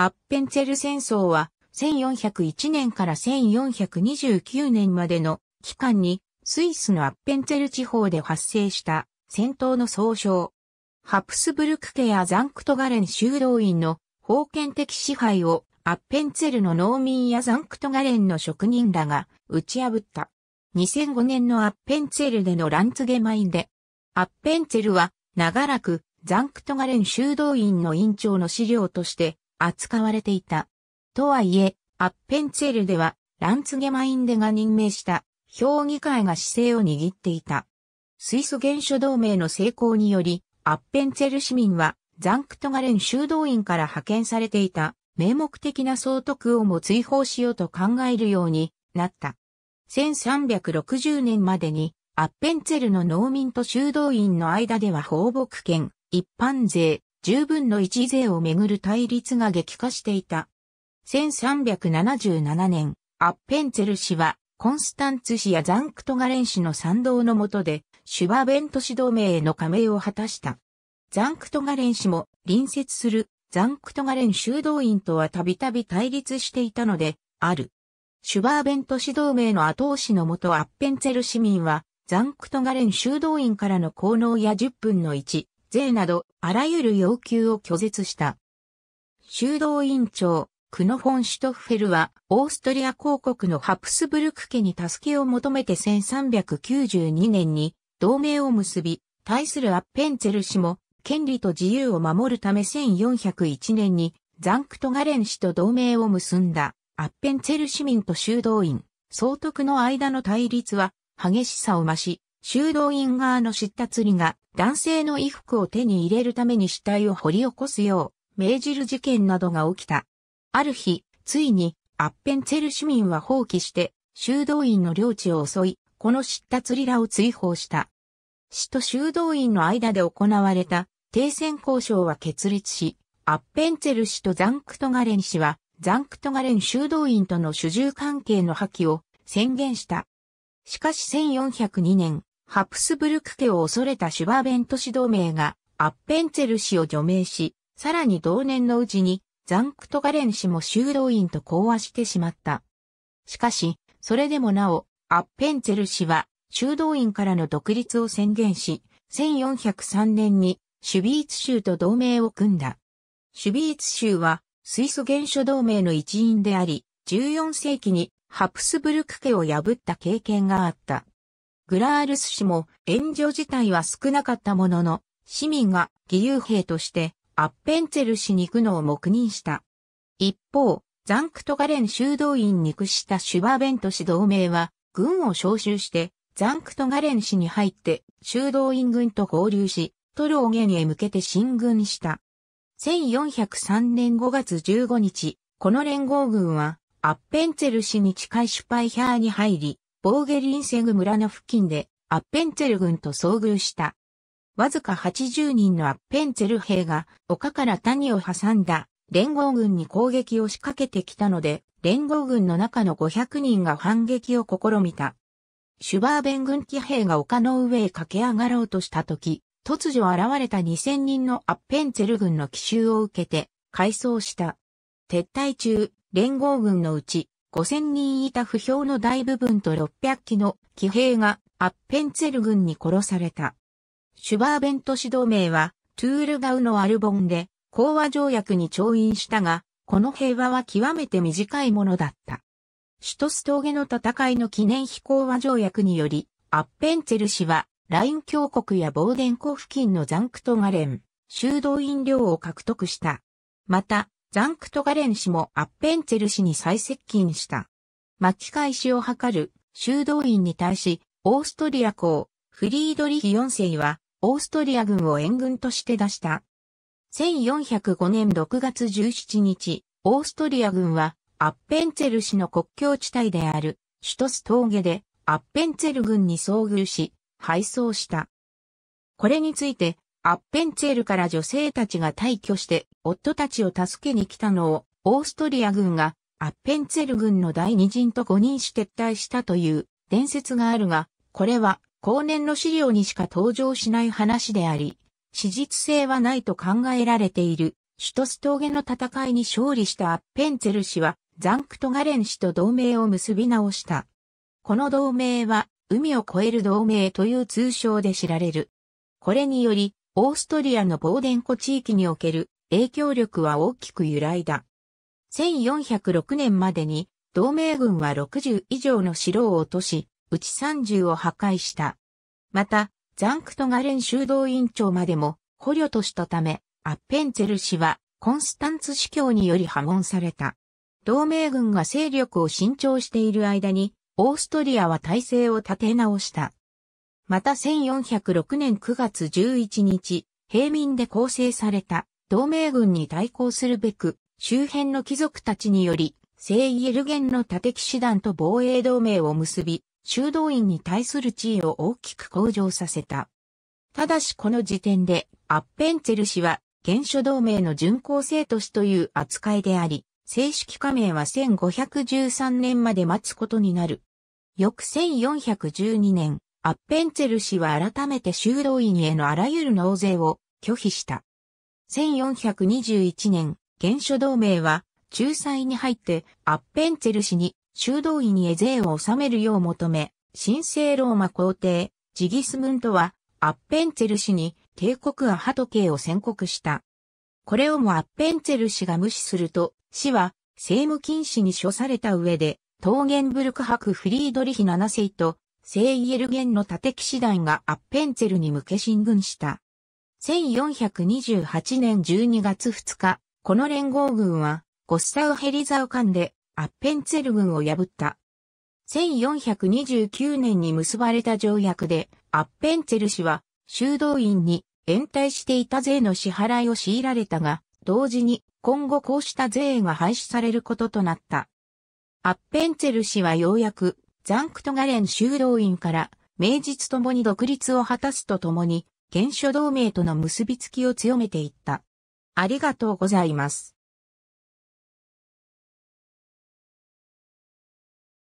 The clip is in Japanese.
アッペンツェル戦争は1401年から1429年までの期間にスイスのアッペンツェル地方で発生した戦闘の総称。ハプスブルク家やザンクトガレン修道院の封建的支配をアッペンツェルの農民やザンクトガレンの職人らが打ち破った。2005年のアッペンツェルでのランツゲマインで、アッペンツェルは長らくザンクトガレン修道院の院長の資料として扱われていた。とはいえ、アッペンツェルでは、ランツゲマインデが任命した評議会が姿勢を握っていた。スイス原初同盟の成功により、アッペンツェル市民は、ザンクトガレン修道院から派遣されていた、名目的な総督をも追放しようと考えるようになった。1360年までに、アッペンツェルの農民と修道院の間では放牧権、一般税、十分の一税をめぐる対立が激化していた。1377年、アッペンツェル氏は、コンスタンツ氏やザンクトガレン氏の賛同のもとで、シュバーベント氏同盟への加盟を果たした。ザンクトガレン氏も隣接するザンクトガレン修道院とはたびたび対立していたので、ある。シュバーベント氏同盟の後押しのもとアッペンツェル市民は、ザンクトガレン修道院からの効能や10分の1、税など、あらゆる要求を拒絶した。修道院長、クノフォン・シュトッフェルは、オーストリア公国のハプスブルク家に助けを求めて1392年に同盟を結び、対するアッペンツェル氏も、権利と自由を守るため1401年に、ザンクトガレン氏と同盟を結んだ、アッペンツェル市民と修道院、総督の間の対立は、激しさを増し、修道院側の知った釣りが男性の衣服を手に入れるために死体を掘り起こすよう命じる事件などが起きた。ある日、ついにアッペンツェル市民は放棄して修道院の領地を襲い、この知った釣りらを追放した。死と修道院の間で行われた停戦交渉は決裂し、アッペンツェル氏とザンクトガレン氏は、ザンクトガレン修道院との主従関係の破棄を宣言した。しかし1402年、ハプスブルク家を恐れたシュバーベント氏同盟がアッペンツェル氏を除名し、さらに同年のうちにザンクトガレン氏も修道院と講和してしまった。しかし、それでもなお、アッペンツェル氏は修道院からの独立を宣言し、1403年にシュビーツ州と同盟を組んだ。シュビーツ州はスイス原初同盟の一員であり、14世紀にハプスブルク家を破った経験があった。グラールス氏も援助自体は少なかったものの、市民が義勇兵としてアッペンツェル氏に行くのを黙認した。一方、ザンクトガレン修道院に屈したシュバーベント氏同盟は、軍を召集して、ザンクトガレン氏に入って修道院軍と合流し、トローゲンへ向けて進軍した。1403年5月15日、この連合軍は、アッペンツェル氏に近いシュパイヒャーに入り、ボーゲリンセグ村の付近でアッペンツェル軍と遭遇した。わずか80人のアッペンツェル兵が丘から谷を挟んだ連合軍に攻撃を仕掛けてきたので、連合軍の中の500人が反撃を試みた。シュバーベン軍騎兵が丘の上へ駆け上がろうとした時、突如現れた2000人のアッペンツェル軍の奇襲を受けて、改装した。撤退中、連合軍のうち、5000人いた不評の大部分と600機の騎兵がアッペンツェル軍に殺された。シュバーベント指導名はトゥールガウのアルボンで講和条約に調印したが、この平和は極めて短いものだった。シュトス峠の戦いの記念飛講和条約により、アッペンツェル氏は、ライン峡谷やボーデン湖付近のザンクトガレン、修道飲料を獲得した。また、ザンクトガレン氏もアッペンツェル氏に最接近した。巻き返しを図る修道院に対し、オーストリア公、フリードリヒ4世は、オーストリア軍を援軍として出した。1405年6月17日、オーストリア軍は、アッペンツェル氏の国境地帯である、シュトス峠で、アッペンツェル軍に遭遇し、敗走した。これについて、アッペンツェルから女性たちが退去して、夫たちを助けに来たのを、オーストリア軍が、アッペンツェル軍の第二陣と誤認し撤退したという伝説があるが、これは、後年の資料にしか登場しない話であり、史実性はないと考えられている、シュトス峠の戦いに勝利したアッペンツェル氏は、ザンクトガレン氏と同盟を結び直した。この同盟は、海を越える同盟という通称で知られる。これにより、オーストリアのボーデンコ地域における影響力は大きく揺らいだ。1406年までに、同盟軍は60以上の城を落とし、うち30を破壊した。また、ザンクトガレン修道院長までも捕虜としたため、アッペンツェル氏はコンスタンツ司教により破門された。同盟軍が勢力を伸長している間に、オーストリアは体制を立て直した。また1406年9月11日、平民で構成された同盟軍に対抗するべく、周辺の貴族たちにより、聖イエルゲンの盾騎士団と防衛同盟を結び、修道院に対する地位を大きく向上させた。ただしこの時点で、アッペンツェル氏は、原初同盟の巡行生都市という扱いであり、正式加盟は1513年まで待つことになる。翌1412年、アッペンツェル氏は改めて修道院へのあらゆる納税を拒否した。1421年、原初同盟は、仲裁に入って、アッペンツェル氏に、修道院へ税を納めるよう求め、神聖ローマ皇帝、ジギスムントは、アッペンツェル氏に、帝国アハト系を宣告した。これをもアッペンツェル氏が無視すると、氏は、政務禁止に処された上で、トーゲンブルク博フリードリヒ7世と、聖イエルゲンの立騎士団がアッペンツェルに向け進軍した。1428年12月2日、この連合軍は、ゴスタウヘリザウ間で、アッペンツェル軍を破った。1429年に結ばれた条約で、アッペンツェル氏は、修道院に延滞していた税の支払いを強いられたが、同時に今後こうした税が廃止されることとなった。アッペンツェル氏はようやく、ザンクトガレン修道院から、名実ともに独立を果たすとともに、原初同盟との結びつきを強めていった。ありがとうございます。